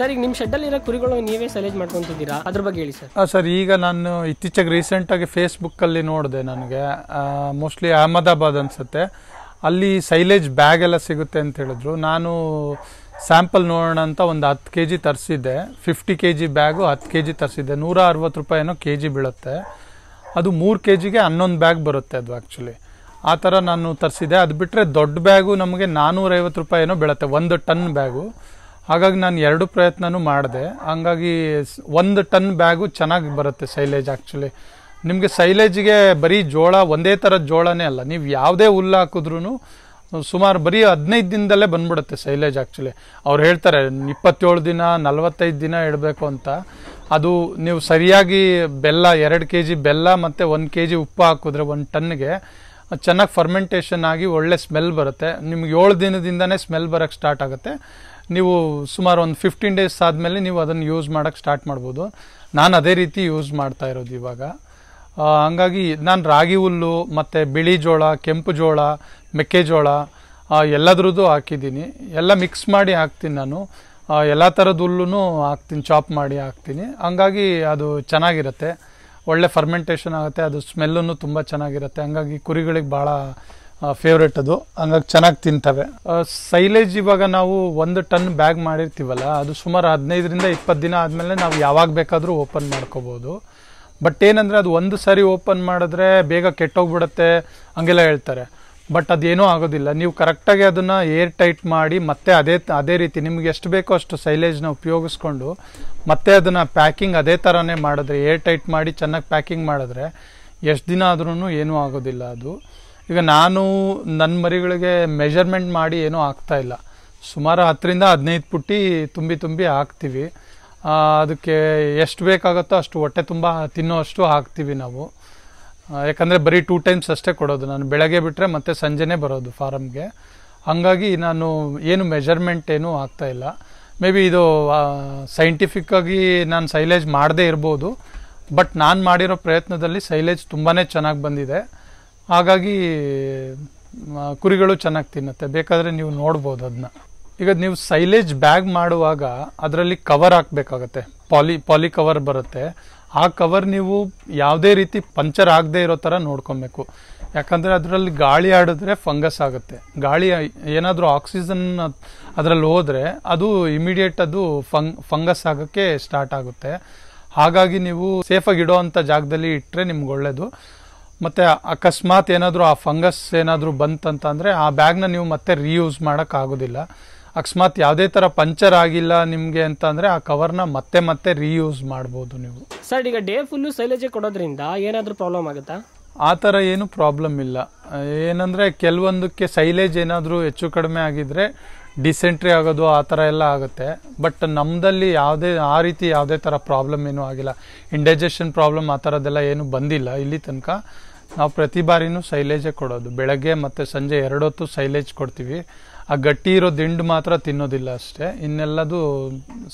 sir ಈಗ ನಿಮ್ಮ ಇರೋ ಕುರಿಗಳು ನೀವೇ ಸೆಲೆಕ್ಟ್ ಮಾಡ್ಕೊಂತಿದ್ದೀರಾ ಅದ್ರ ಬಗ್ಗೆ ಹೇಳಿ ಸರ್ ಸರ್ ಈಗ ನಾನು ಇತ್ತೀಚೆಗೆ ರೀಸೆಂಟಾಗಿ ಫೇಸ್ಬುಕ್ಕಲ್ಲಿ ನೋಡಿದೆ ನನಗೆ ಮೋಸ್ಟ್ಲಿ ಅಹಮದಾಬಾದ್ ಅನಿಸುತ್ತೆ ಅಲ್ಲಿ ಸೈಲೇಜ್ ಬ್ಯಾಗ್ ಎಲ್ಲ ಸಿಗುತ್ತೆ ಅಂತ ಹೇಳಿದ್ರು ನಾನು ಸ್ಯಾಂಪಲ್ ನೋಡೋಣ ಅಂತ ಒಂದು ಹತ್ತು ಕೆ ಜಿ ತರಿಸಿದ್ದೆ ಫಿಫ್ಟಿ ಕೆ ಜಿ ಬ್ಯಾಗು ಹತ್ತು ಕೆ ಜಿ ತರಿಸಿದ್ದೆ ನೂರ ಅರವತ್ತು ರೂಪಾಯಿ ಏನೋ ಕೆ ಜಿ ಬೀಳುತ್ತೆ ಅದು ಮೂರು ಕೆ ಜಿಗೆ ಹನ್ನೊಂದು ಬ್ಯಾಗ್ ಬರುತ್ತೆ ಅದು ಆ್ಯಕ್ಚುಲಿ ಆ ಥರ ನಾನು ತರಿಸಿದೆ ಅದು ಬಿಟ್ಟರೆ ದೊಡ್ಡ ಬ್ಯಾಗು ನಮಗೆ ನಾನ್ನೂರೈವತ್ತು ರೂಪಾಯಿ ಏನೋ ಬೀಳುತ್ತೆ ಒಂದು ಟನ್ ಬ್ಯಾಗು ಹಾಗಾಗಿ ನಾನು ಎರಡು ಪ್ರಯತ್ನನೂ ಮಾಡಿದೆ ಹಂಗಾಗಿ ಒಂದು ಟನ್ ಬ್ಯಾಗು ಚೆನ್ನಾಗಿ ಬರುತ್ತೆ ಸೈಲೇಜ್ ಆ್ಯಕ್ಚುಲಿ ನಿಮಗೆ ಸೈಲೇಜ್ಗೆ ಬರೀ ಜೋಳ ಒಂದೇ ಥರದ ಜೋಳನೇ ಅಲ್ಲ ನೀವು ಯಾವುದೇ ಹುಲ್ಲು ಹಾಕಿದ್ರೂ ಸುಮಾರು ಬರೀ ಹದಿನೈದು ದಿನದಲ್ಲೇ ಬಂದ್ಬಿಡುತ್ತೆ ಸೈಲೇಜ್ ಆ್ಯಕ್ಚುಲಿ ಅವ್ರು ಹೇಳ್ತಾರೆ ಇಪ್ಪತ್ತೇಳು ದಿನ ನಲವತ್ತೈದು ದಿನ ಇಡಬೇಕು ಅಂತ ಅದು ನೀವು ಸರಿಯಾಗಿ ಬೆಲ್ಲ ಎರಡು ಕೆ ಜಿ ಬೆಲ್ಲ ಮತ್ತು ಒಂದು ಕೆ ಜಿ ಉಪ್ಪು ಹಾಕಿದ್ರೆ ಒಂದು ಟನ್ಗೆ ಚೆನ್ನಾಗಿ ಫರ್ಮೆಂಟೇಷನ್ ಆಗಿ ಒಳ್ಳೆ ಸ್ಮೆಲ್ ಬರುತ್ತೆ ನಿಮ್ಗೆ ಏಳು ದಿನದಿಂದನೇ ಸ್ಮೆಲ್ ಬರೋಕ್ಕೆ ಸ್ಟಾರ್ಟ್ ಆಗುತ್ತೆ ನೀವು ಸುಮಾರು ಒಂದು ಫಿಫ್ಟೀನ್ ಡೇಸ್ ಆದಮೇಲೆ ನೀವು ಅದನ್ನು ಯೂಸ್ ಮಾಡೋಕ್ಕೆ ಸ್ಟಾರ್ಟ್ ಮಾಡ್ಬೋದು ನಾನು ಅದೇ ರೀತಿ ಯೂಸ್ ಮಾಡ್ತಾ ಇರೋದು ಇವಾಗ ಹಂಗಾಗಿ ನಾನು ರಾಗಿ ಹುಲ್ಲು ಮತ್ತು ಬಿಳಿ ಜೋಳ ಕೆಂಪು ಜೋಳ ಮೆಕ್ಕೆಜೋಳ ಎಲ್ಲದ್ರದ್ದು ಹಾಕಿದ್ದೀನಿ ಎಲ್ಲ ಮಿಕ್ಸ್ ಮಾಡಿ ಹಾಕ್ತೀನಿ ನಾನು ಎಲ್ಲ ಥರದ ಹುಲ್ಲು ಹಾಕ್ತೀನಿ ಚಾಪ್ ಮಾಡಿ ಹಾಕ್ತೀನಿ ಹಂಗಾಗಿ ಅದು ಚೆನ್ನಾಗಿರುತ್ತೆ ಒಳ್ಳೆ ಫರ್ಮೆಂಟೇಷನ್ ಆಗುತ್ತೆ ಅದು ಸ್ಮೆಲ್ಲೂ ತುಂಬ ಚೆನ್ನಾಗಿರುತ್ತೆ ಹಂಗಾಗಿ ಕುರಿಗಳಿಗೆ ಭಾಳ ಫೇವ್ರೇಟ್ ಅದು ಹಂಗಾಗಿ ಚೆನ್ನಾಗಿ ತಿಂತವೆ ಸೈಲೇಜ್ ಇವಾಗ ನಾವು ಒಂದು ಟನ್ ಬ್ಯಾಗ್ ಮಾಡಿರ್ತೀವಲ್ಲ ಅದು ಸುಮಾರು ಹದಿನೈದರಿಂದ ಇಪ್ಪತ್ತು ದಿನ ಆದಮೇಲೆ ನಾವು ಯಾವಾಗ ಬೇಕಾದರೂ ಓಪನ್ ಮಾಡ್ಕೋಬೋದು ಬಟ್ ಏನಂದರೆ ಅದು ಒಂದು ಸಾರಿ ಓಪನ್ ಮಾಡಿದ್ರೆ ಬೇಗ ಕೆಟ್ಟೋಗ್ಬಿಡತ್ತೆ ಹಂಗೆಲ್ಲ ಹೇಳ್ತಾರೆ ಬಟ್ ಅದೇನೂ ಆಗೋದಿಲ್ಲ ನೀವು ಕರೆಕ್ಟಾಗಿ ಅದನ್ನು ಏರ್ ಟೈಟ್ ಮಾಡಿ ಮತ್ತೆ ಅದೇ ಅದೇ ರೀತಿ ನಿಮ್ಗೆ ಎಷ್ಟು ಬೇಕೋ ಅಷ್ಟು ಸೈಲೇಜ್ನ ಉಪಯೋಗಿಸ್ಕೊಂಡು ಮತ್ತೆ ಅದನ್ನು ಪ್ಯಾಕಿಂಗ್ ಅದೇ ಥರನೇ ಮಾಡಿದ್ರೆ ಏರ್ ಟೈಟ್ ಮಾಡಿ ಚೆನ್ನಾಗಿ ಪ್ಯಾಕಿಂಗ್ ಮಾಡಿದ್ರೆ ಎಷ್ಟು ದಿನ ಆದ್ರೂ ಏನೂ ಆಗೋದಿಲ್ಲ ಅದು ಈಗ ನಾನು ನನ್ನ ಮರಿಗಳಿಗೆ ಮೆಜರ್ಮೆಂಟ್ ಮಾಡಿ ಏನೂ ಆಗ್ತಾ ಇಲ್ಲ ಸುಮಾರು ಹತ್ತರಿಂದ ಹದಿನೈದು ಪುಟ್ಟಿ ತುಂಬಿ ತುಂಬಿ ಹಾಕ್ತೀವಿ ಅದಕ್ಕೆ ಎಷ್ಟು ಬೇಕಾಗುತ್ತೋ ಅಷ್ಟು ಹೊಟ್ಟೆ ತುಂಬ ತಿನ್ನೋಷ್ಟು ಹಾಕ್ತೀವಿ ನಾವು ಯಾಕಂದರೆ ಬರೀ ಟೂ ಟೈಮ್ಸ್ ಅಷ್ಟೇ ಕೊಡೋದು ನಾನು ಬೆಳಗ್ಗೆ ಬಿಟ್ಟರೆ ಮತ್ತೆ ಸಂಜೆನೇ ಬರೋದು ಫಾರಮ್ಗೆ ಹಾಗಾಗಿ ನಾನು ಏನು ಮೆಜರ್ಮೆಂಟ್ ಏನೂ ಆಗ್ತಾಯಿಲ್ಲ ಮೇ ಬಿ ಇದು ಸೈಂಟಿಫಿಕ್ಕಾಗಿ ನಾನು ಸೈಲೇಜ್ ಮಾಡದೇ ಇರ್ಬೋದು ಬಟ್ ನಾನು ಮಾಡಿರೋ ಪ್ರಯತ್ನದಲ್ಲಿ ಸೈಲೇಜ್ ತುಂಬಾ ಚೆನ್ನಾಗಿ ಬಂದಿದೆ ಹಾಗಾಗಿ ಕುರಿಗಳು ಚೆನ್ನಾಗಿ ತಿನ್ನುತ್ತೆ ಬೇಕಾದರೆ ನೀವು ನೋಡ್ಬೋದು ಅದನ್ನ ಈಗ ನೀವು ಸೈಲೇಜ್ ಬ್ಯಾಗ್ ಮಾಡುವಾಗ ಅದರಲ್ಲಿ ಕವರ್ ಹಾಕಬೇಕಾಗತ್ತೆ ಪಾಲಿ ಪಾಲಿ ಕವರ್ ಬರುತ್ತೆ ಆ ಕವರ್ ನೀವು ಯಾವುದೇ ರೀತಿ ಪಂಚರ್ ಆಗದೆ ಇರೋ ಥರ ನೋಡ್ಕೊಬೇಕು ಯಾಕಂದರೆ ಅದರಲ್ಲಿ ಗಾಳಿ ಆಡಿದ್ರೆ ಫಂಗಸ್ ಆಗುತ್ತೆ ಗಾಳಿ ಏನಾದರೂ ಆಕ್ಸಿಜನ್ ಅದರಲ್ಲಿ ಹೋದರೆ ಅದು ಇಮಿಡಿಯೇಟ್ ಅದು ಫಂಗ್ ಫಂಗಸ್ ಆಗೋಕ್ಕೆ ಸ್ಟಾರ್ಟ್ ಆಗುತ್ತೆ ಹಾಗಾಗಿ ನೀವು ಸೇಫಾಗಿ ಇಡೋ ಅಂಥ ಜಾಗದಲ್ಲಿ ಇಟ್ಟರೆ ನಿಮ್ಗೆ ಒಳ್ಳೆಯದು ಮತ್ತೆ ಅಕಸ್ಮಾತ್ ಏನಾದರೂ ಆ ಫಂಗಸ್ ಏನಾದರೂ ಬಂತಂತಂದರೆ ಆ ಬ್ಯಾಗ್ನ ನೀವು ಮತ್ತೆ ರೀಯೂಸ್ ಮಾಡೋಕ್ಕಾಗೋದಿಲ್ಲ ಅಕಸ್ಮಾತ್ ಯಾವುದೇ ಥರ ಪಂಚರ್ ಆಗಿಲ್ಲ ನಿಮಗೆ ಅಂತ ಅಂದರೆ ಆ ಕವರ್ನ ಮತ್ತೆ ಮತ್ತೆ ರೀಯೂಸ್ ಮಾಡ್ಬೋದು ನೀವು ಸರ್ ಈಗ ಡೇ ಫುಲ್ಲು ಸೈಲೇಜ್ ಕೊಡೋದ್ರಿಂದ ಏನಾದರೂ ಪ್ರಾಬ್ಲಮ್ ಆಗುತ್ತಾ ಆ ಥರ ಏನು ಪ್ರಾಬ್ಲಮ್ ಇಲ್ಲ ಏನಂದರೆ ಕೆಲವೊಂದಕ್ಕೆ ಸೈಲೇಜ್ ಏನಾದರೂ ಹೆಚ್ಚು ಕಡಿಮೆ ಆಗಿದ್ದರೆ ಡಿಸೆಂಟ್ರಿ ಆಗೋದು ಆ ಥರ ಎಲ್ಲ ಆಗುತ್ತೆ ಬಟ್ ನಮ್ಮದಲ್ಲಿ ಯಾವುದೇ ಆ ರೀತಿ ಯಾವುದೇ ಥರ ಪ್ರಾಬ್ಲಮ್ ಏನೂ ಆಗಿಲ್ಲ ಇಂಡೈಜೆಷನ್ ಪ್ರಾಬ್ಲಮ್ ಆ ಥರದ್ದೆಲ್ಲ ಏನೂ ಬಂದಿಲ್ಲ ಇಲ್ಲಿ ತನಕ ನಾವು ಪ್ರತಿ ಬಾರಿನೂ ಸೈಲೇಜೇ ಕೊಡೋದು ಬೆಳಗ್ಗೆ ಮತ್ತು ಸಂಜೆ ಎರಡೊತ್ತು ಸೈಲೇಜ್ ಕೊಡ್ತೀವಿ ಆ ಗಟ್ಟಿ ಇರೋ ದಿಂಡು ಮಾತ್ರ ತಿನ್ನೋದಿಲ್ಲ ಅಷ್ಟೇ ಇನ್ನೆಲ್ಲದು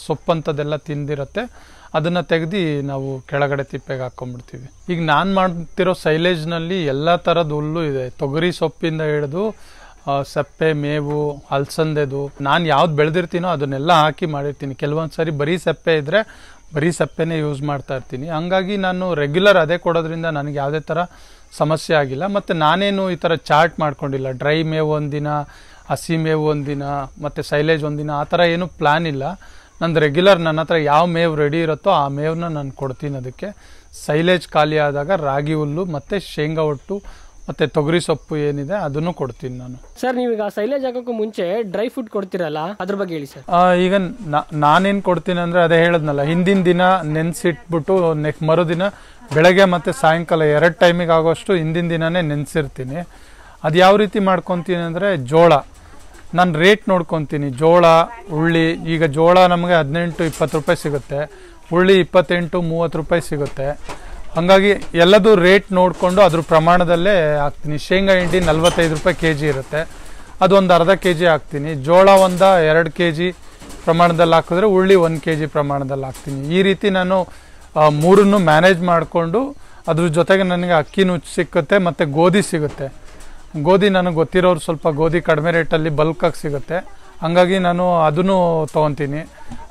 ಸೊಪ್ಪಂಥದ್ದೆಲ್ಲ ತಿಂದಿರತ್ತೆ ಅದನ್ನು ತೆಗೆದು ನಾವು ಕೆಳಗಡೆ ತಿಪ್ಪೆಗೆ ಹಾಕ್ಕೊಂಡ್ಬಿಡ್ತೀವಿ ಈಗ ನಾನು ಮಾಡ್ತಿರೋ ಸೈಲೇಜ್ನಲ್ಲಿ ಎಲ್ಲ ಥರದ ಹುಲ್ಲು ಇದೆ ತೊಗರಿ ಸೊಪ್ಪಿಂದ ಹಿಡಿದು ಸಪ್ಪೆ ಮೇವು ಅಲ್ಸಂದೆದು ನಾನು ಯಾವ್ದು ಬೆಳೆದಿರ್ತೀನೋ ಅದನ್ನೆಲ್ಲ ಹಾಕಿ ಮಾಡಿರ್ತೀನಿ ಕೆಲವೊಂದು ಸಾರಿ ಬರೀ ಸಪ್ಪೆ ಇದ್ದರೆ ಬರೀ ಸಪ್ಪೆನೇ ಯೂಸ್ ಮಾಡ್ತಾ ಇರ್ತೀನಿ ಹಂಗಾಗಿ ನಾನು ರೆಗ್ಯುಲರ್ ಅದೇ ಕೊಡೋದ್ರಿಂದ ನನಗೆ ಯಾವುದೇ ಥರ ಸಮಸ್ಯೆ ಆಗಿಲ್ಲ ಮತ್ತು ನಾನೇನು ಈ ಥರ ಚಾರ್ಟ್ ಮಾಡ್ಕೊಂಡಿಲ್ಲ ಡ್ರೈ ಮೇವು ಒಂದಿನ ಹಸಿ ಮೇವು ಒಂದಿನ ಮತ್ತು ಸೈಲೇಜ್ ಒಂದಿನ ಆ ಥರ ಏನು ಪ್ಲ್ಯಾನ್ ಇಲ್ಲ ನಂದು ರೆಗ್ಯುಲರ್ ನನ್ನ ಹತ್ರ ಯಾವ ಮೇವು ರೆಡಿ ಇರುತ್ತೋ ಆ ಮೇವನ್ನ ನಾನು ಕೊಡ್ತೀನಿ ಅದಕ್ಕೆ ಸೈಲೇಜ್ ಖಾಲಿ ಆದಾಗ ರಾಗಿ ಹುಲ್ಲು ಮತ್ತು ಶೇಂಗಾ ಒಟ್ಟು ಮತ್ತೆ ತೊಗರಿ ಸೊಪ್ಪು ಏನಿದೆ ಅದನ್ನು ಕೊಡ್ತೀನಿ ನಾನು ಸರ್ ನೀವೀಗ ಸೈಲೇಜ್ ಹಾಕೋಕ್ಕೂ ಮುಂಚೆ ಡ್ರೈ ಫುಡ್ ಕೊಡ್ತೀರಲ್ಲ ಅದ್ರ ಬಗ್ಗೆ ಹೇಳಿ ಸರ್ ಈಗ ನಾನೇನು ಕೊಡ್ತೀನಿ ಅಂದರೆ ಅದೇ ಹೇಳಿದ್ನಲ್ಲ ಹಿಂದಿನ ದಿನ ನೆನೆಸಿಟ್ಬಿಟ್ಟು ನೆಕ್ ಮರುದಿನ ಬೆಳಗ್ಗೆ ಮತ್ತು ಸಾಯಂಕಾಲ ಎರಡು ಟೈಮಿಗೆ ಆಗೋಷ್ಟು ಹಿಂದಿನ ದಿನವೇ ನೆನೆಸಿರ್ತೀನಿ ಅದು ಯಾವ ರೀತಿ ಮಾಡ್ಕೊತೀನಿ ಅಂದರೆ ಜೋಳ ನಾನು ರೇಟ್ ನೋಡ್ಕೊತೀನಿ ಜೋಳ ಹುಳ್ಳಿ ಈಗ ಜೋಳ ನಮಗೆ ಹದಿನೆಂಟು ಇಪ್ಪತ್ತು ರೂಪಾಯಿ ಸಿಗುತ್ತೆ ಹುಳ್ಳಿ ಇಪ್ಪತ್ತೆಂಟು ಮೂವತ್ತು ರೂಪಾಯಿ ಸಿಗುತ್ತೆ ಹಾಗಾಗಿ ಎಲ್ಲದೂ ರೇಟ್ ನೋಡಿಕೊಂಡು ಅದ್ರ ಪ್ರಮಾಣದಲ್ಲೇ ಹಾಕ್ತೀನಿ ಶೇಂಗಾ ಹಿಂಡಿ ನಲ್ವತ್ತೈದು ರೂಪಾಯಿ ಕೆ ಜಿ ಇರುತ್ತೆ ಅದೊಂದು ಅರ್ಧ ಕೆ ಜಿ ಹಾಕ್ತೀನಿ ಜೋಳ ಒಂದು ಎರಡು ಕೆ ಜಿ ಪ್ರಮಾಣದಲ್ಲಿ ಹಾಕಿದ್ರೆ ಹುಳ್ಳಿ ಒಂದು ಕೆ ಜಿ ಪ್ರಮಾಣದಲ್ಲಿ ಹಾಕ್ತೀನಿ ಈ ರೀತಿ ನಾನು ಮೂರನ್ನು ಮ್ಯಾನೇಜ್ ಮಾಡಿಕೊಂಡು ಅದ್ರ ಜೊತೆಗೆ ನನಗೆ ಅಕ್ಕಿನೂ ಸಿಕ್ಕುತ್ತೆ ಮತ್ತು ಗೋಧಿ ಸಿಗುತ್ತೆ ಗೋಧಿ ನನಗೆ ಗೊತ್ತಿರೋರು ಸ್ವಲ್ಪ ಗೋಧಿ ಕಡಿಮೆ ರೇಟಲ್ಲಿ ಬಲ್ಕಾಗಿ ಸಿಗುತ್ತೆ ಹಂಗಾಗಿ ನಾನು ಅದನ್ನು ತೊಗೊತೀನಿ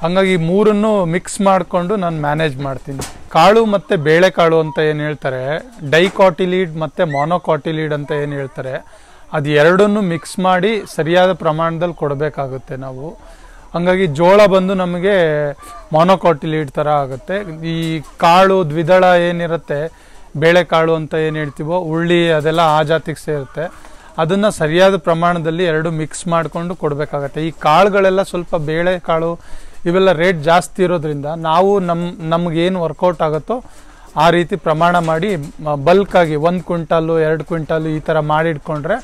ಹಂಗಾಗಿ ಮೂರನ್ನು ಮಿಕ್ಸ್ ಮಾಡಿಕೊಂಡು ನಾನು ಮ್ಯಾನೇಜ್ ಮಾಡ್ತೀನಿ ಕಾಳು ಮತ್ತು ಬೇಳೆಕಾಳು ಅಂತ ಏನು ಹೇಳ್ತಾರೆ ಡೈಕಾಟಿಲೀಡ್ ಮತ್ತು ಮಾನೋಕಾಟಿಲೀಡ್ ಅಂತ ಏನು ಹೇಳ್ತಾರೆ ಅದು ಎರಡನ್ನೂ ಮಿಕ್ಸ್ ಮಾಡಿ ಸರಿಯಾದ ಪ್ರಮಾಣದಲ್ಲಿ ಕೊಡಬೇಕಾಗುತ್ತೆ ನಾವು ಹಂಗಾಗಿ ಜೋಳ ಬಂದು ನಮಗೆ ಮಾನೋಕಾಟಿಲಿಡ್ ಥರ ಆಗುತ್ತೆ ಈ ಕಾಳು ದ್ವಿದಳ ಏನಿರುತ್ತೆ ಬೇಳೆಕಾಳು ಅಂತ ಏನು ಹೇಳ್ತೀವೋ ಹುಳ್ಳಿ ಅದೆಲ್ಲ ಆ ಜಾತಿಗೆ ಸೇರುತ್ತೆ ಅದನ್ನು ಸರಿಯಾದ ಪ್ರಮಾಣದಲ್ಲಿ ಎರಡು ಮಿಕ್ಸ್ ಮಾಡಿಕೊಂಡು ಕೊಡಬೇಕಾಗತ್ತೆ ಈ ಕಾಳುಗಳೆಲ್ಲ ಸ್ವಲ್ಪ ಬೇಳೆಕಾಳು ಇವೆಲ್ಲ ರೇಟ್ ಜಾಸ್ತಿ ಇರೋದ್ರಿಂದ ನಾವು ನಮ್ಮ ನಮಗೇನು ವರ್ಕೌಟ್ ಆಗುತ್ತೋ ಆ ರೀತಿ ಪ್ರಮಾಣ ಮಾಡಿ ಬಲ್ಕಾಗಿ ಒಂದು ಕ್ವಿಂಟಾಲು ಎರಡು ಕ್ವಿಂಟಾಲು ಈ ಥರ ಮಾಡಿಟ್ಕೊಂಡ್ರೆ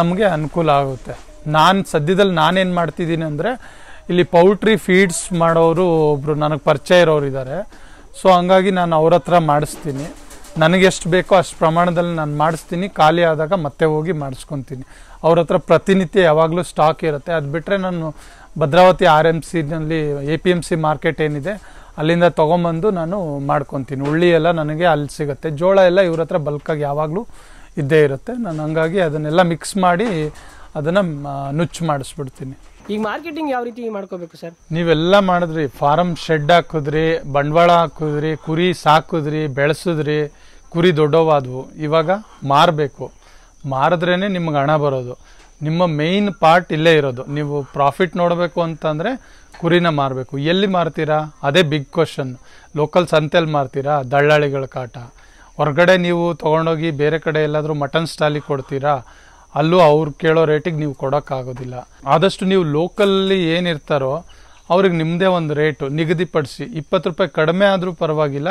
ನಮಗೆ ಅನುಕೂಲ ಆಗುತ್ತೆ ನಾನು ಸದ್ಯದಲ್ಲಿ ನಾನೇನು ಮಾಡ್ತಿದ್ದೀನಿ ಅಂದರೆ ಇಲ್ಲಿ ಪೌಲ್ಟ್ರಿ ಫೀಡ್ಸ್ ಮಾಡೋರು ಒಬ್ಬರು ನನಗೆ ಪರಿಚಯ ಇರೋರು ಇದ್ದಾರೆ ಸೊ ಹಂಗಾಗಿ ನಾನು ಅವ್ರ ಹತ್ರ ಮಾಡಿಸ್ತೀನಿ ನನಗೆ ಎಷ್ಟು ಬೇಕೋ ಅಷ್ಟು ಪ್ರಮಾಣದಲ್ಲಿ ನಾನು ಮಾಡಿಸ್ತೀನಿ ಖಾಲಿ ಆದಾಗ ಮತ್ತೆ ಹೋಗಿ ಮಾಡಿಸ್ಕೊತೀನಿ ಅವ್ರ ಹತ್ರ ಪ್ರತಿನಿತ್ಯ ಯಾವಾಗಲೂ ಸ್ಟಾಕ್ ಇರುತ್ತೆ ಅದು ಬಿಟ್ಟರೆ ನಾನು ಭದ್ರಾವತಿ ಆರ್ ಎಮ್ ಸಿನಲ್ಲಿ A P M C market ಏನಿದೆ ಅಲ್ಲಿಂದ ತೊಗೊಂಬಂದು ನಾನು ಮಾಡ್ಕೊತೀನಿ ಹುಳ್ಳಿ ಎಲ್ಲ ನನಗೆ ಅಲ್ಲಿ ಸಿಗುತ್ತೆ ಜೋಳ ಎಲ್ಲ ಇವ್ರ ಹತ್ರ ಬಲ್ಕಾಗಿ ಯಾವಾಗಲೂ ಇದ್ದೇ ಇರುತ್ತೆ ನಾನು ಹಂಗಾಗಿ ಅದನ್ನೆಲ್ಲ ಮಿಕ್ಸ್ ಮಾಡಿ ಅದನ್ನು ನುಚ್ಚು ಮಾಡಿಸ್ಬಿಡ್ತೀನಿ ಈಗ ಮಾರ್ಕೆಟಿಂಗ್ ಯಾವ ರೀತಿ ಮಾಡ್ಕೋಬೇಕು ಸರ್ ನೀವೆಲ್ಲ ಮಾಡಿದ್ರಿ ಫಾರಮ್ ಶೆಡ್ ಹಾಕಿದ್ರಿ ಬಂಡವಾಳ ಹಾಕಿದ್ರಿ ಕುರಿ ಸಾಕಿದ್ರಿ ಬೆಳೆಸಿದ್ರಿ ಕುರಿ ದೊಡ್ಡವಾದವು ಇವಾಗ ಮಾರಬೇಕು ಮಾರಿದ್ರೇ ನಿಮ್ಗೆ ಹಣ ಬರೋದು ನಿಮ್ಮ ಮೇಯ್ನ್ ಪಾರ್ಟ್ ಇಲ್ಲೇ ಇರೋದು ನೀವು ಪ್ರಾಫಿಟ್ ನೋಡಬೇಕು ಅಂತಂದರೆ ಕುರಿನ ಮಾರಬೇಕು ಎಲ್ಲಿ ಮಾರ್ತೀರಾ ಅದೇ ಬಿಗ್ ಕ್ವಶನ್ ಲೋಕಲ್ ಸಂತೆಯಲ್ಲಿ ಮಾರ್ತೀರಾ ದಳ್ಳಾಳಿಗಳ ಕಾಟ ಹೊರಗಡೆ ನೀವು ತೊಗೊಂಡೋಗಿ ಬೇರೆ ಕಡೆ ಎಲ್ಲಾದರೂ ಮಟನ್ ಸ್ಟಾಲಿಗೆ ಕೊಡ್ತೀರಾ ಅಲ್ಲೂ ಅವ್ರು ಕೇಳೋ ರೇಟಿಗೆ ನೀವು ಕೊಡೋಕ್ಕಾಗೋದಿಲ್ಲ ಆದಷ್ಟು ನೀವು ಲೋಕಲ್ಲಿ ಏನಿರ್ತಾರೋ ಅವ್ರಿಗೆ ನಿಮ್ಮದೇ ಒಂದು ರೇಟು ನಿಗದಿಪಡಿಸಿ ಇಪ್ಪತ್ತು ರೂಪಾಯಿ ಕಡಿಮೆ ಆದರೂ ಪರವಾಗಿಲ್ಲ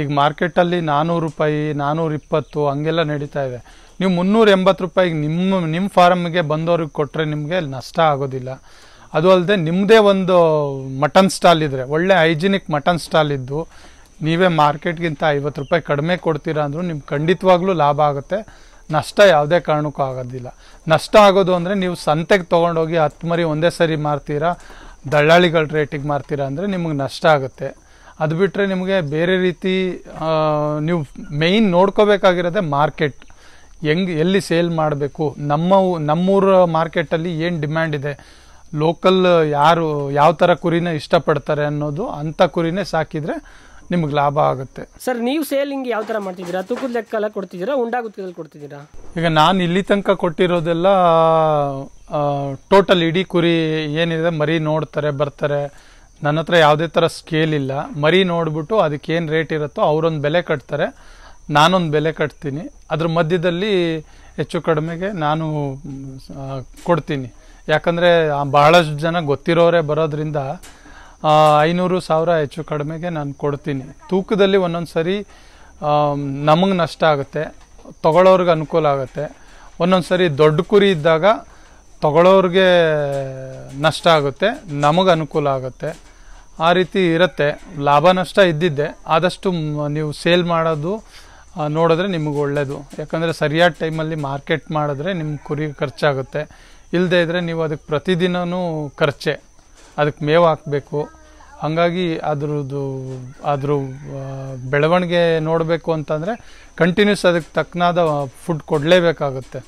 ಈಗ ಮಾರ್ಕೆಟಲ್ಲಿ ನಾನ್ನೂರು ರೂಪಾಯಿ ನಾನ್ನೂರ ಇಪ್ಪತ್ತು ಹಂಗೆಲ್ಲ ನಡೀತಾ ಇದೆ ನೀವು ಮುನ್ನೂರ ಎಂಬತ್ತು ರೂಪಾಯಿಗೆ ನಿಮ್ಮ ನಿಮ್ಮ ಫಾರಮ್ಗೆ ಬಂದವ್ರಿಗೆ ಕೊಟ್ಟರೆ ನಿಮಗೆ ನಷ್ಟ ಆಗೋದಿಲ್ಲ ಅದು ಅಲ್ಲದೆ ನಿಮ್ಮದೇ ಒಂದು ಮಟನ್ ಸ್ಟಾಲ್ ಇದ್ದರೆ ಒಳ್ಳೆ ಹೈಜಿನಿಕ್ ಮಟನ್ ಸ್ಟಾಲ್ ಇದ್ದು ನೀವೇ ಮಾರ್ಕೆಟ್ಗಿಂತ ಐವತ್ತು ರೂಪಾಯಿ ಕಡಿಮೆ ಕೊಡ್ತೀರಾ ಅಂದರೂ ನಿಮ್ಗೆ ಖಂಡಿತವಾಗ್ಲೂ ಲಾಭ ಆಗುತ್ತೆ ನಷ್ಟ ಯಾವುದೇ ಕಾರಣಕ್ಕೂ ಆಗೋದಿಲ್ಲ ನಷ್ಟ ಆಗೋದು ಅಂದರೆ ನೀವು ಸಂತೆಗೆ ತೊಗೊಂಡೋಗಿ ಹತ್ತು ಮರಿ ಒಂದೇ ಸರಿ ಮಾರ್ತೀರಾ ದಳ್ಳಾಳಿಗಳ ರೇಟಿಗೆ ಮಾರ್ತೀರಾ ಅಂದರೆ ನಿಮಗೆ ನಷ್ಟ ಆಗುತ್ತೆ ಅದು ಬಿಟ್ಟರೆ ನಿಮಗೆ ಬೇರೆ ರೀತಿ ನೀವು ಮೇಯ್ನ್ ನೋಡ್ಕೋಬೇಕಾಗಿರೋದೆ ಮಾರ್ಕೆಟ್ ಹೆಂಗೆ ಎಲ್ಲಿ ಸೇಲ್ ಮಾಡಬೇಕು ನಮ್ಮ ನಮ್ಮೂರ ಮಾರ್ಕೆಟಲ್ಲಿ ಏನು ಡಿಮ್ಯಾಂಡ್ ಇದೆ ಲೋಕಲ್ ಯಾರು ಯಾವ ಥರ ಕುರಿನ ಇಷ್ಟಪಡ್ತಾರೆ ಅನ್ನೋದು ಅಂಥ ಕುರಿನೇ ಸಾಕಿದರೆ ನಿಮ್ಗೆ ಲಾಭ ಆಗುತ್ತೆ ಸರ್ ನೀವು ಸೇಲಿಂಗ್ ಯಾವ ಥರ ಮಾಡ್ತಿದ್ದೀರಾ ತೂಕದ ಲೆಕ್ಕ ಎಲ್ಲ ಕೊಡ್ತಿದ್ದೀರಾ ಉಂಡಾ ಕೊಡ್ತಿದ್ದೀರಾ ಈಗ ನಾನು ಇಲ್ಲಿ ತನಕ ಕೊಟ್ಟಿರೋದೆಲ್ಲ ಟೋಟಲ್ ಇಡೀ ಕುರಿ ಏನಿದೆ ಮರಿ ನೋಡ್ತಾರೆ ಬರ್ತಾರೆ ನನ್ನ ಹತ್ರ ಯಾವುದೇ ಥರ ಸ್ಕೇಲ್ ಇಲ್ಲ ಮರಿ ಅದಕ್ಕೆ ಅದಕ್ಕೇನು ರೇಟ್ ಇರುತ್ತೋ ಅವರೊಂದು ಬೆಲೆ ಕಟ್ತಾರೆ ನಾನೊಂದು ಬೆಲೆ ಕಟ್ತೀನಿ ಅದ್ರ ಮಧ್ಯದಲ್ಲಿ ಹೆಚ್ಚು ಕಡಿಮೆಗೆ ನಾನು ಕೊಡ್ತೀನಿ ಯಾಕಂದರೆ ಬಹಳಷ್ಟು ಜನ ಗೊತ್ತಿರೋರೆ ಬರೋದ್ರಿಂದ ಐನೂರು ಸಾವಿರ ಹೆಚ್ಚು ಕಡಿಮೆಗೆ ನಾನು ಕೊಡ್ತೀನಿ ತೂಕದಲ್ಲಿ ಒಂದೊಂದು ಸರಿ ನಮಗೆ ನಷ್ಟ ಆಗುತ್ತೆ ತಗೊಳ್ಳೋರ್ಗೆ ಅನುಕೂಲ ಆಗುತ್ತೆ ಒಂದೊಂದು ಸರಿ ದೊಡ್ಡ ಕುರಿ ಇದ್ದಾಗ ತಗೊಳ್ಳೋರಿಗೆ ನಷ್ಟ ಆಗುತ್ತೆ ನಮಗೆ ಅನುಕೂಲ ಆಗುತ್ತೆ ಆ ರೀತಿ ಇರುತ್ತೆ ಲಾಭ ನಷ್ಟ ಇದ್ದಿದ್ದೆ ಆದಷ್ಟು ನೀವು ಸೇಲ್ ಮಾಡೋದು ನೋಡಿದ್ರೆ ನಿಮಗೆ ಒಳ್ಳೆಯದು ಯಾಕಂದರೆ ಸರಿಯಾದ ಟೈಮಲ್ಲಿ ಮಾರ್ಕೆಟ್ ಮಾಡಿದ್ರೆ ನಿಮ್ಮ ಕುರಿ ಖರ್ಚಾಗುತ್ತೆ ಇಲ್ಲದೇ ಇದ್ದರೆ ನೀವು ಅದಕ್ಕೆ ಪ್ರತಿದಿನವೂ ಖರ್ಚೆ ಅದಕ್ಕೆ ಮೇವು ಹಾಕಬೇಕು ಹಾಗಾಗಿ ಅದ್ರದ್ದು ಅದ್ರ ಬೆಳವಣಿಗೆ ನೋಡಬೇಕು ಅಂತಂದರೆ ಕಂಟಿನ್ಯೂಸ್ ಅದಕ್ಕೆ ತಕ್ಕನಾದ ಫುಡ್ ಕೊಡಲೇಬೇಕಾಗುತ್ತೆ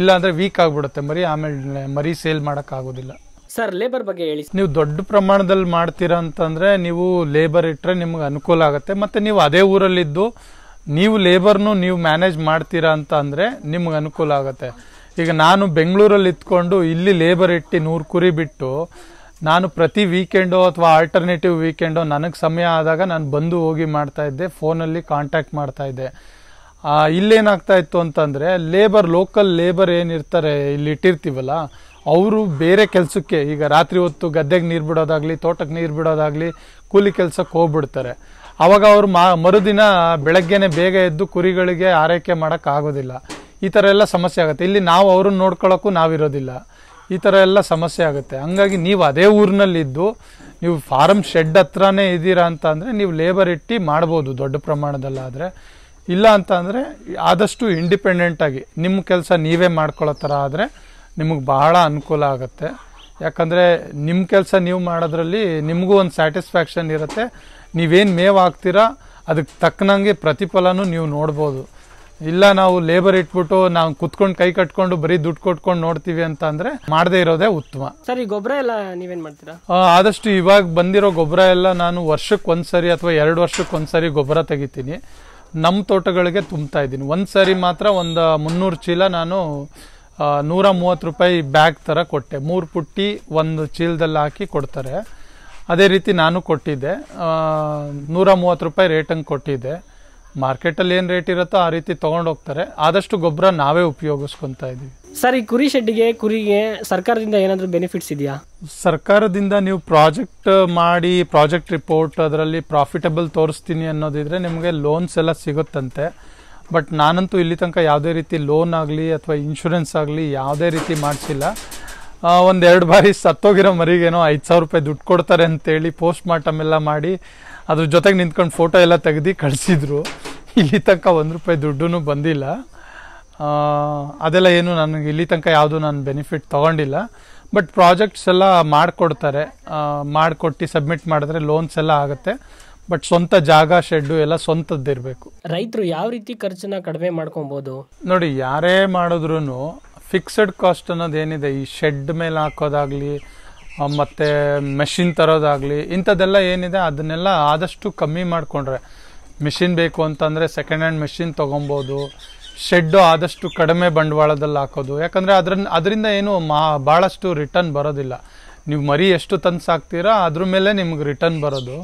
ಇಲ್ಲಾಂದರೆ ವೀಕ್ ಆಗಿಬಿಡುತ್ತೆ ಮರಿ ಆಮೇಲೆ ಮರಿ ಸೇಲ್ ಮಾಡೋಕ್ಕಾಗೋದಿಲ್ಲ ಸರ್ ಲೇಬರ್ ಬಗ್ಗೆ ಹೇಳಿ ನೀವು ದೊಡ್ಡ ಪ್ರಮಾಣದಲ್ಲಿ ಮಾಡ್ತೀರಾ ಅಂತಂದರೆ ನೀವು ಲೇಬರ್ ಇಟ್ಟರೆ ನಿಮ್ಗೆ ಅನುಕೂಲ ಆಗುತ್ತೆ ಮತ್ತು ನೀವು ಅದೇ ಊರಲ್ಲಿದ್ದು ನೀವು ಲೇಬರ್ನು ನೀವು ಮ್ಯಾನೇಜ್ ಮಾಡ್ತೀರಾ ಅಂತ ಅಂದರೆ ನಿಮ್ಗೆ ಅನುಕೂಲ ಆಗುತ್ತೆ ಈಗ ನಾನು ಬೆಂಗಳೂರಲ್ಲಿ ಇದ್ಕೊಂಡು ಇಲ್ಲಿ ಲೇಬರ್ ಇಟ್ಟು ನೂರು ಕುರಿ ಬಿಟ್ಟು ನಾನು ಪ್ರತಿ ವೀಕೆಂಡು ಅಥವಾ ಆಲ್ಟರ್ನೇಟಿವ್ ವೀಕೆಂಡು ನನಗೆ ಸಮಯ ಆದಾಗ ನಾನು ಬಂದು ಹೋಗಿ ಮಾಡ್ತಾ ಇದ್ದೆ ಫೋನಲ್ಲಿ ಕಾಂಟ್ಯಾಕ್ಟ್ ಮಾಡ್ತಾ ಇದ್ದೆ ಇಲ್ಲೇನಾಗ್ತಾ ಇತ್ತು ಅಂತಂದರೆ ಲೇಬರ್ ಲೋಕಲ್ ಲೇಬರ್ ಏನಿರ್ತಾರೆ ಇಲ್ಲಿ ಇಟ್ಟಿರ್ತೀವಲ್ಲ ಅವರು ಬೇರೆ ಕೆಲಸಕ್ಕೆ ಈಗ ರಾತ್ರಿ ಹೊತ್ತು ಗದ್ದೆಗೆ ನೀರು ಬಿಡೋದಾಗಲಿ ತೋಟಕ್ಕೆ ನೀರು ಬಿಡೋದಾಗಲಿ ಕೂಲಿ ಕೆಲಸಕ್ಕೆ ಹೋಗ್ಬಿಡ್ತಾರೆ ಆವಾಗ ಅವರು ಮಾ ಮರುದಿನ ಬೆಳಗ್ಗೆನೆ ಬೇಗ ಎದ್ದು ಕುರಿಗಳಿಗೆ ಆರೈಕೆ ಮಾಡೋಕ್ಕಾಗೋದಿಲ್ಲ ಈ ಥರ ಎಲ್ಲ ಸಮಸ್ಯೆ ಆಗುತ್ತೆ ಇಲ್ಲಿ ನಾವು ಅವ್ರನ್ನ ನೋಡ್ಕೊಳ್ಳೋಕ್ಕೂ ನಾವಿರೋದಿಲ್ಲ ಈ ಥರ ಎಲ್ಲ ಸಮಸ್ಯೆ ಆಗುತ್ತೆ ಹಂಗಾಗಿ ನೀವು ಅದೇ ಊರಿನಲ್ಲಿದ್ದು ನೀವು ಫಾರಮ್ ಶೆಡ್ ಹತ್ರನೇ ಇದ್ದೀರಾ ಅಂತ ಅಂದರೆ ನೀವು ಲೇಬರ್ ಇಟ್ಟು ಮಾಡ್ಬೋದು ದೊಡ್ಡ ಪ್ರಮಾಣದಲ್ಲಾದರೆ ಇಲ್ಲ ಅಂತ ಅಂದರೆ ಆದಷ್ಟು ಇಂಡಿಪೆಂಡೆಂಟಾಗಿ ನಿಮ್ಮ ಕೆಲಸ ನೀವೇ ಮಾಡ್ಕೊಳ್ಳೋ ಥರ ಆದರೆ ನಿಮಗೆ ಬಹಳ ಅನುಕೂಲ ಆಗುತ್ತೆ ಯಾಕಂದರೆ ನಿಮ್ಮ ಕೆಲಸ ನೀವು ಮಾಡೋದ್ರಲ್ಲಿ ನಿಮಗೂ ಒಂದು ಸ್ಯಾಟಿಸ್ಫ್ಯಾಕ್ಷನ್ ಇರುತ್ತೆ ನೀವೇನು ಮೇವ್ ಹಾಕ್ತೀರಾ ಅದಕ್ಕೆ ತಕ್ಕನಂಗೆ ಪ್ರತಿಫಲನೂ ನೀವು ನೋಡ್ಬೋದು ಇಲ್ಲ ನಾವು ಲೇಬರ್ ಇಟ್ಬಿಟ್ಟು ನಾವು ಕುತ್ಕೊಂಡು ಕೈ ಕಟ್ಕೊಂಡು ಬರೀ ದುಡ್ಡು ಕೊಟ್ಕೊಂಡು ನೋಡ್ತೀವಿ ಅಂತ ಅಂದ್ರೆ ಮಾಡದೇ ಇರೋದೇ ಉತ್ತಮ ಸರಿ ಗೊಬ್ಬರ ಎಲ್ಲ ನೀವೇನ್ ಮಾಡ್ತೀರಾ ಆದಷ್ಟು ಇವಾಗ ಬಂದಿರೋ ಗೊಬ್ಬರ ಎಲ್ಲ ನಾನು ವರ್ಷಕ್ಕೆ ಒಂದ್ಸರಿ ಅಥವಾ ಎರಡು ವರ್ಷಕ್ಕೆ ಒಂದ್ಸರಿ ಗೊಬ್ಬರ ತೆಗಿತೀನಿ ನಮ್ಮ ತೋಟಗಳಿಗೆ ತುಂಬ್ತಾ ಇದ್ದೀನಿ ಒಂದ್ಸರಿ ಮಾತ್ರ ಒಂದು ಮುನ್ನೂರು ಚೀಲ ನಾನು ನೂರ ಮೂವತ್ತು ರೂಪಾಯಿ ಬ್ಯಾಗ್ ಥರ ಕೊಟ್ಟೆ ಮೂರು ಪುಟ್ಟಿ ಒಂದು ಚೀಲದಲ್ಲಿ ಹಾಕಿ ಕೊಡ್ತಾರೆ ಅದೇ ರೀತಿ ನಾನು ಕೊಟ್ಟಿದ್ದೆ ನೂರ ಮೂವತ್ತು ರೂಪಾಯಿ ರೇಟಂಗೆ ಕೊಟ್ಟಿದ್ದೆ ಮಾರ್ಕೆಟಲ್ಲಿ ಏನು ರೇಟ್ ಇರುತ್ತೋ ಆ ರೀತಿ ಹೋಗ್ತಾರೆ ಆದಷ್ಟು ಗೊಬ್ಬರ ನಾವೇ ಉಪಯೋಗಿಸ್ಕೊತಾ ಇದ್ದೀವಿ ಸರ್ ಈ ಕುರಿ ಶೆಡ್ಡಿಗೆ ಕುರಿಗೆ ಸರ್ಕಾರದಿಂದ ಏನಾದರೂ ಬೆನಿಫಿಟ್ಸ್ ಇದೆಯಾ ಸರ್ಕಾರದಿಂದ ನೀವು ಪ್ರಾಜೆಕ್ಟ್ ಮಾಡಿ ಪ್ರಾಜೆಕ್ಟ್ ರಿಪೋರ್ಟ್ ಅದರಲ್ಲಿ ಪ್ರಾಫಿಟಬಲ್ ತೋರಿಸ್ತೀನಿ ಅನ್ನೋದಿದ್ರೆ ನಿಮಗೆ ಲೋನ್ಸ್ ಎಲ್ಲ ಸಿಗುತ್ತಂತೆ ಬಟ್ ನಾನಂತೂ ಇಲ್ಲಿ ತನಕ ಯಾವುದೇ ರೀತಿ ಲೋನ್ ಆಗಲಿ ಅಥವಾ ಇನ್ಶೂರೆನ್ಸ್ ಆಗಲಿ ಯಾವುದೇ ರೀತಿ ಮಾಡಿಸಿಲ್ಲ ಒಂದೆರಡು ಬಾರಿ ಸತ್ತೋಗಿರೋ ಮರಿಗೇನೋ ಐದು ಸಾವಿರ ರೂಪಾಯಿ ದುಡ್ಡು ಕೊಡ್ತಾರೆ ಅಂತೇಳಿ ಪೋಸ್ಟ್ ಮಾರ್ಟಮ್ ಎಲ್ಲ ಮಾಡಿ ಅದ್ರ ಜೊತೆಗೆ ನಿಂತ್ಕೊಂಡು ಫೋಟೋ ಎಲ್ಲ ತೆಗೆದು ಕಳಿಸಿದ್ರು ಇಲ್ಲಿ ತನಕ ಒಂದು ರೂಪಾಯಿ ದುಡ್ಡು ಬಂದಿಲ್ಲ ಅದೆಲ್ಲ ಏನು ನನಗೆ ಇಲ್ಲಿ ತನಕ ಯಾವುದು ನಾನು ಬೆನಿಫಿಟ್ ತೊಗೊಂಡಿಲ್ಲ ಬಟ್ ಪ್ರಾಜೆಕ್ಟ್ಸ್ ಎಲ್ಲ ಮಾಡಿಕೊಡ್ತಾರೆ ಮಾಡಿಕೊಟ್ಟು ಸಬ್ಮಿಟ್ ಮಾಡಿದ್ರೆ ಲೋನ್ಸ್ ಎಲ್ಲ ಆಗುತ್ತೆ ಬಟ್ ಸ್ವಂತ ಜಾಗ ಶೆಡ್ಡು ಎಲ್ಲ ಸ್ವಂತದ್ದಿರಬೇಕು ರೈತರು ಯಾವ ರೀತಿ ಖರ್ಚನ್ನ ಕಡಿಮೆ ಮಾಡ್ಕೊಬೋದು ನೋಡಿ ಯಾರೇ ಮಾಡಿದ್ರು ಫಿಕ್ಸಡ್ ಕಾಸ್ಟ್ ಅನ್ನೋದು ಏನಿದೆ ಈ ಶೆಡ್ ಮೇಲೆ ಹಾಕೋದಾಗ್ಲಿ ಮತ್ತು ಮೆಷಿನ್ ತರೋದಾಗಲಿ ಇಂಥದ್ದೆಲ್ಲ ಏನಿದೆ ಅದನ್ನೆಲ್ಲ ಆದಷ್ಟು ಕಮ್ಮಿ ಮಾಡಿಕೊಂಡ್ರೆ ಮೆಷಿನ್ ಬೇಕು ಅಂತಂದರೆ ಸೆಕೆಂಡ್ ಹ್ಯಾಂಡ್ ಮೆಷಿನ್ ತೊಗೊಬೋದು ಶೆಡ್ಡು ಆದಷ್ಟು ಕಡಿಮೆ ಬಂಡವಾಳದಲ್ಲಿ ಹಾಕೋದು ಯಾಕಂದರೆ ಅದ್ರ ಅದರಿಂದ ಏನು ಮಾ ಭಾಳಷ್ಟು ರಿಟರ್ನ್ ಬರೋದಿಲ್ಲ ನೀವು ಮರಿ ಎಷ್ಟು ತಂದು ಸಾಕ್ತೀರಾ ಅದ್ರ ಮೇಲೆ ನಿಮ್ಗೆ ರಿಟರ್ನ್ ಬರೋದು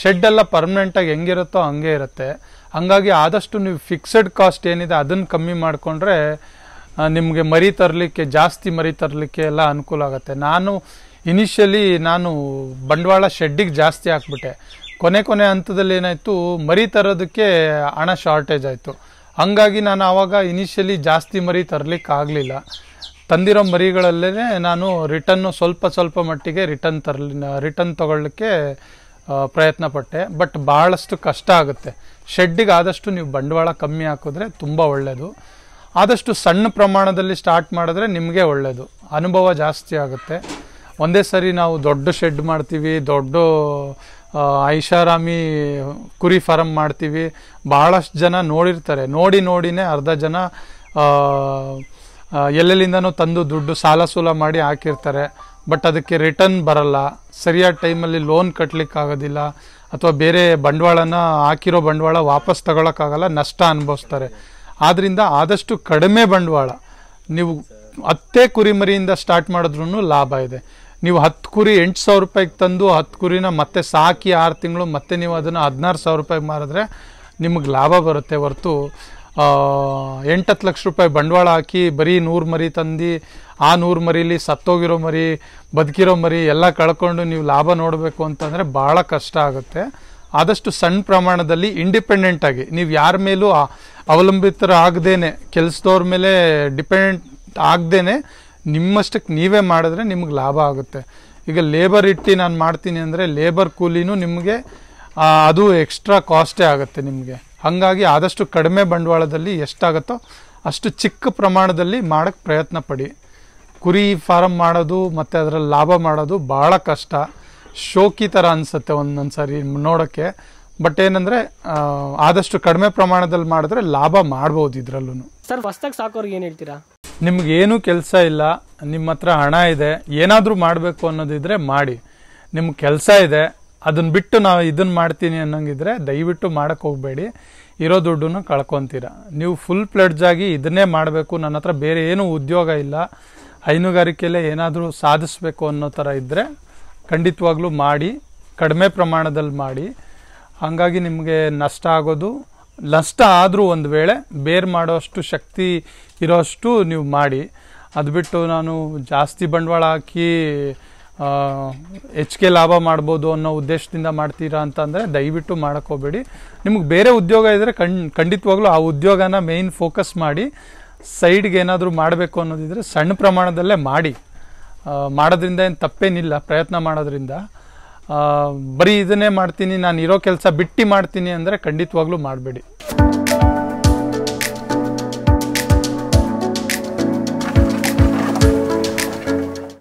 ಶೆಡ್ ಎಲ್ಲ ಪರ್ಮನೆಂಟಾಗಿ ಹೆಂಗಿರುತ್ತೋ ಹಂಗೆ ಇರುತ್ತೆ ಹಾಗಾಗಿ ಆದಷ್ಟು ನೀವು ಫಿಕ್ಸಡ್ ಕಾಸ್ಟ್ ಏನಿದೆ ಅದನ್ನು ಕಮ್ಮಿ ಮಾಡಿಕೊಂಡ್ರೆ ನಿಮಗೆ ಮರಿ ತರಲಿಕ್ಕೆ ಜಾಸ್ತಿ ಮರಿ ತರಲಿಕ್ಕೆ ಎಲ್ಲ ಅನುಕೂಲ ಆಗುತ್ತೆ ನಾನು ಇನಿಷಿಯಲಿ ನಾನು ಬಂಡವಾಳ ಶೆಡ್ಡಿಗೆ ಜಾಸ್ತಿ ಹಾಕ್ಬಿಟ್ಟೆ ಕೊನೆ ಕೊನೆ ಹಂತದಲ್ಲಿ ಏನಾಯಿತು ಮರಿ ತರೋದಕ್ಕೆ ಹಣ ಶಾರ್ಟೇಜ್ ಆಯಿತು ಹಾಗಾಗಿ ನಾನು ಆವಾಗ ಇನಿಷಿಯಲಿ ಜಾಸ್ತಿ ಮರಿ ತರಲಿಕ್ಕೆ ಆಗಲಿಲ್ಲ ತಂದಿರೋ ಮರಿಗಳಲ್ಲೇ ನಾನು ರಿಟರ್ನು ಸ್ವಲ್ಪ ಸ್ವಲ್ಪ ಮಟ್ಟಿಗೆ ರಿಟರ್ನ್ ತರಲಿ ರಿಟರ್ನ್ ತೊಗೊಳಕ್ಕೆ ಪ್ರಯತ್ನ ಪಟ್ಟೆ ಬಟ್ ಭಾಳಷ್ಟು ಕಷ್ಟ ಆಗುತ್ತೆ ಶೆಡ್ಡಿಗೆ ಆದಷ್ಟು ನೀವು ಬಂಡವಾಳ ಕಮ್ಮಿ ಹಾಕಿದ್ರೆ ತುಂಬ ಒಳ್ಳೆಯದು ಆದಷ್ಟು ಸಣ್ಣ ಪ್ರಮಾಣದಲ್ಲಿ ಸ್ಟಾರ್ಟ್ ಮಾಡಿದ್ರೆ ನಿಮಗೆ ಒಳ್ಳೆಯದು ಅನುಭವ ಜಾಸ್ತಿ ಆಗುತ್ತೆ ಒಂದೇ ಸರಿ ನಾವು ದೊಡ್ಡ ಶೆಡ್ ಮಾಡ್ತೀವಿ ದೊಡ್ಡ ಐಷಾರಾಮಿ ಕುರಿ ಫಾರಮ್ ಮಾಡ್ತೀವಿ ಭಾಳಷ್ಟು ಜನ ನೋಡಿರ್ತಾರೆ ನೋಡಿ ನೋಡಿನೇ ಅರ್ಧ ಜನ ಎಲ್ಲೆಲ್ಲಿಂದನೂ ತಂದು ದುಡ್ಡು ಸಾಲ ಸೂಲ ಮಾಡಿ ಹಾಕಿರ್ತಾರೆ ಬಟ್ ಅದಕ್ಕೆ ರಿಟರ್ನ್ ಬರಲ್ಲ ಸರಿಯಾದ ಟೈಮಲ್ಲಿ ಲೋನ್ ಕಟ್ಟಲಿಕ್ಕಾಗೋದಿಲ್ಲ ಅಥವಾ ಬೇರೆ ಬಂಡವಾಳನ ಹಾಕಿರೋ ಬಂಡವಾಳ ವಾಪಸ್ ತಗೊಳಕ್ಕಾಗಲ್ಲ ನಷ್ಟ ಅನುಭವಿಸ್ತಾರೆ ಆದ್ದರಿಂದ ಆದಷ್ಟು ಕಡಿಮೆ ಬಂಡವಾಳ ನೀವು ಅತ್ತೆ ಕುರಿಮರಿಯಿಂದ ಸ್ಟಾರ್ಟ್ ಮಾಡಿದ್ರೂ ಲಾಭ ಇದೆ ನೀವು ಹತ್ತು ಕುರಿ ಎಂಟು ಸಾವಿರ ರೂಪಾಯಿಗೆ ತಂದು ಹತ್ತು ಕುರಿನ ಮತ್ತೆ ಸಾಕಿ ಆರು ತಿಂಗಳು ಮತ್ತೆ ನೀವು ಅದನ್ನು ಹದಿನಾರು ಸಾವಿರ ರೂಪಾಯಿಗೆ ಮಾರಿದ್ರೆ ನಿಮಗೆ ಲಾಭ ಬರುತ್ತೆ ಹೊರತು ಎಂಟತ್ತು ಲಕ್ಷ ರೂಪಾಯಿ ಬಂಡವಾಳ ಹಾಕಿ ಬರೀ ನೂರು ಮರಿ ತಂದು ಆ ನೂರು ಮರಿಲಿ ಸತ್ತೋಗಿರೋ ಮರಿ ಬದುಕಿರೋ ಮರಿ ಎಲ್ಲ ಕಳ್ಕೊಂಡು ನೀವು ಲಾಭ ನೋಡಬೇಕು ಅಂತಂದರೆ ಭಾಳ ಕಷ್ಟ ಆಗುತ್ತೆ ಆದಷ್ಟು ಸಣ್ಣ ಪ್ರಮಾಣದಲ್ಲಿ ಇಂಡಿಪೆಂಡೆಂಟ್ ಆಗಿ ನೀವು ಯಾರ ಮೇಲೂ ಅವಲಂಬಿತರಾಗದೇನೆ ಕೆಲಸದವ್ರ ಮೇಲೆ ಡಿಪೆಂಡೆಂಟ್ ಆಗದೇನೆ ನಿಮ್ಮಷ್ಟಕ್ಕೆ ನೀವೇ ಮಾಡಿದ್ರೆ ನಿಮ್ಗೆ ಲಾಭ ಆಗುತ್ತೆ ಈಗ ಲೇಬರ್ ಇಟ್ಟು ನಾನು ಮಾಡ್ತೀನಿ ಅಂದರೆ ಲೇಬರ್ ಕೂಲಿನೂ ನಿಮಗೆ ಅದು ಎಕ್ಸ್ಟ್ರಾ ಕಾಸ್ಟೇ ಆಗುತ್ತೆ ನಿಮಗೆ ಹಾಗಾಗಿ ಆದಷ್ಟು ಕಡಿಮೆ ಬಂಡವಾಳದಲ್ಲಿ ಎಷ್ಟಾಗುತ್ತೋ ಅಷ್ಟು ಚಿಕ್ಕ ಪ್ರಮಾಣದಲ್ಲಿ ಮಾಡೋಕ್ಕೆ ಪ್ರಯತ್ನ ಪಡಿ ಕುರಿ ಫಾರಮ್ ಮಾಡೋದು ಮತ್ತು ಅದರಲ್ಲಿ ಲಾಭ ಮಾಡೋದು ಭಾಳ ಕಷ್ಟ ಶೋಕಿ ಥರ ಅನಿಸುತ್ತೆ ಒಂದೊಂದು ಸಾರಿ ನೋಡೋಕ್ಕೆ ಬಟ್ ಏನಂದರೆ ಆದಷ್ಟು ಕಡಿಮೆ ಪ್ರಮಾಣದಲ್ಲಿ ಮಾಡಿದ್ರೆ ಲಾಭ ಮಾಡಬಹುದು ಇದ್ರಲ್ಲೂ ಸರ್ ಹೊಸ್ದಾಗಿ ಸಾಕೋರ್ಗೆ ಏನು ಹೇಳ್ತೀರಾ ನಿಮಗೇನು ಕೆಲಸ ಇಲ್ಲ ನಿಮ್ಮ ಹತ್ರ ಹಣ ಇದೆ ಏನಾದರೂ ಮಾಡಬೇಕು ಅನ್ನೋದಿದ್ರೆ ಮಾಡಿ ನಿಮ್ಗೆ ಕೆಲಸ ಇದೆ ಅದನ್ನ ಬಿಟ್ಟು ನಾವು ಇದನ್ನು ಮಾಡ್ತೀನಿ ಅನ್ನೋಂಗಿದ್ರೆ ದಯವಿಟ್ಟು ಮಾಡೋಕ್ಕೆ ಹೋಗಬೇಡಿ ಇರೋ ದುಡ್ಡನ್ನು ಕಳ್ಕೊತೀರ ನೀವು ಫುಲ್ ಪ್ಲಡ್ಜ್ ಆಗಿ ಇದನ್ನೇ ಮಾಡಬೇಕು ನನ್ನ ಹತ್ರ ಬೇರೆ ಏನೂ ಉದ್ಯೋಗ ಇಲ್ಲ ಹೈನುಗಾರಿಕೆಯಲ್ಲೇ ಏನಾದರೂ ಸಾಧಿಸಬೇಕು ಅನ್ನೋ ಥರ ಇದ್ದರೆ ಖಂಡಿತವಾಗ್ಲೂ ಮಾಡಿ ಕಡಿಮೆ ಪ್ರಮಾಣದಲ್ಲಿ ಮಾಡಿ ಹಾಗಾಗಿ ನಿಮಗೆ ನಷ್ಟ ಆಗೋದು ನಷ್ಟ ಆದರೂ ಒಂದು ವೇಳೆ ಬೇರ್ ಮಾಡೋಷ್ಟು ಶಕ್ತಿ ಇರೋಷ್ಟು ನೀವು ಮಾಡಿ ಅದು ಬಿಟ್ಟು ನಾನು ಜಾಸ್ತಿ ಬಂಡವಾಳ ಹಾಕಿ ಹೆಚ್ಚಿಗೆ ಲಾಭ ಮಾಡ್ಬೋದು ಅನ್ನೋ ಉದ್ದೇಶದಿಂದ ಮಾಡ್ತೀರಾ ಅಂತಂದರೆ ದಯವಿಟ್ಟು ಮಾಡೋಕ್ಕೋಗ್ಬೇಡಿ ನಿಮ್ಗೆ ಬೇರೆ ಉದ್ಯೋಗ ಇದ್ದರೆ ಕಣ್ ಖಂಡಿತವಾಗ್ಲೂ ಆ ಉದ್ಯೋಗನ ಮೇಯ್ನ್ ಫೋಕಸ್ ಮಾಡಿ ಸೈಡ್ಗೆ ಏನಾದರೂ ಮಾಡಬೇಕು ಅನ್ನೋದಿದ್ರೆ ಸಣ್ಣ ಪ್ರಮಾಣದಲ್ಲೇ ಮಾಡಿ ಮಾಡೋದ್ರಿಂದ ಏನು ತಪ್ಪೇನಿಲ್ಲ ಪ್ರಯತ್ನ ಮಾಡೋದ್ರಿಂದ ಬರೀ ಇದನ್ನೇ ಮಾಡ್ತೀನಿ ನಾನು ಇರೋ ಕೆಲಸ ಬಿಟ್ಟು ಮಾಡ್ತೀನಿ ಅಂದರೆ ಖಂಡಿತವಾಗ್ಲೂ ಮಾಡಬೇಡಿ